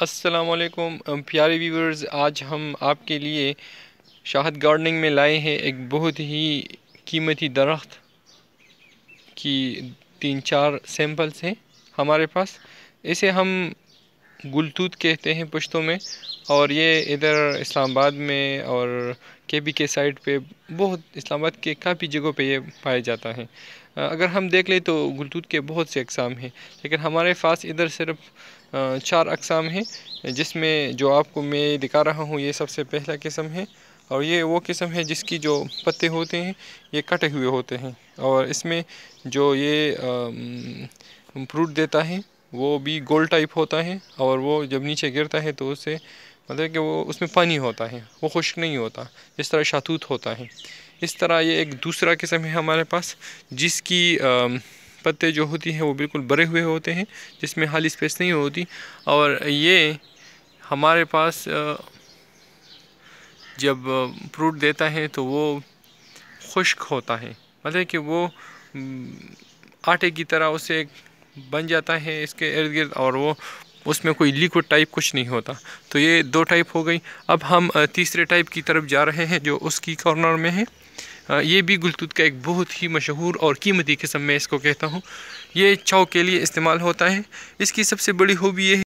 असलकुम um, प्यारे viewers आज हम आपके लिए शाहद गार्डनिंग में लाए हैं एक बहुत ही कीमती दरख्त की तीन चार सैम्पल्स हैं हमारे पास इसे हम गुलतूत कहते हैं पश्तों में और ये इधर इस्लामाबाद में और के बी के साइड पे बहुत इस्लामाबाद के काफ़ी जगहों पे ये पाया जाता है अगर हम देख लें तो गुलतूत के बहुत से अकसाम हैं लेकिन हमारे पास इधर सिर्फ चार अकसाम हैं जिसमें जो आपको मैं दिखा रहा हूँ ये सबसे पहला किस्म है और ये वो किस्म है जिसकी जो पत्ते होते हैं ये कटे हुए होते हैं और इसमें जो ये फ्रूट देता है वो भी गोल टाइप होता है और वो जब नीचे गिरता है तो उससे मतलब कि वो उसमें पानी होता है वो खुश्क नहीं होता जिस तरह शातूत होता है इस तरह ये एक दूसरा किस्म है हमारे पास जिसकी पत्ते जो होती हैं वो बिल्कुल बड़े हुए होते हैं जिसमें खाली स्पेस नहीं होती और ये हमारे पास जब फ्रूट देता है तो वो खुश्क होता है मतलब कि वो आटे की तरह उसे बन जाता है इसके इर्द गिर्द और वो उसमें कोई लिक्विड टाइप कुछ नहीं होता तो ये दो टाइप हो गई अब हम तीसरे टाइप की तरफ जा रहे हैं जो उसकी कॉर्नर में है ये भी गुलतूत का एक बहुत ही मशहूर और कीमती किस्म मैं इसको कहता हूँ ये चाव के लिए इस्तेमाल होता है इसकी सबसे बड़ी हॉबी ये है